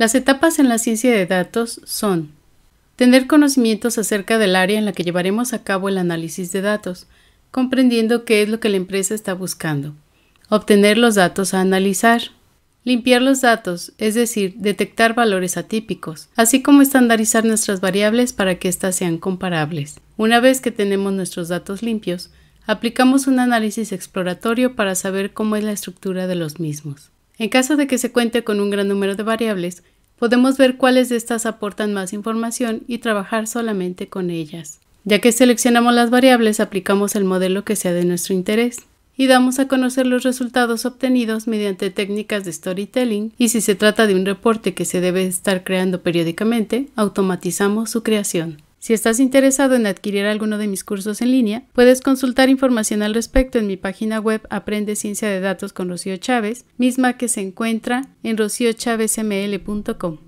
Las etapas en la ciencia de datos son tener conocimientos acerca del área en la que llevaremos a cabo el análisis de datos, comprendiendo qué es lo que la empresa está buscando, obtener los datos a analizar, limpiar los datos, es decir, detectar valores atípicos, así como estandarizar nuestras variables para que éstas sean comparables. Una vez que tenemos nuestros datos limpios, aplicamos un análisis exploratorio para saber cómo es la estructura de los mismos. En caso de que se cuente con un gran número de variables, podemos ver cuáles de estas aportan más información y trabajar solamente con ellas. Ya que seleccionamos las variables, aplicamos el modelo que sea de nuestro interés y damos a conocer los resultados obtenidos mediante técnicas de storytelling y si se trata de un reporte que se debe estar creando periódicamente, automatizamos su creación. Si estás interesado en adquirir alguno de mis cursos en línea, puedes consultar información al respecto en mi página web Aprende Ciencia de Datos con Rocío Chávez, misma que se encuentra en rociochavesml.com.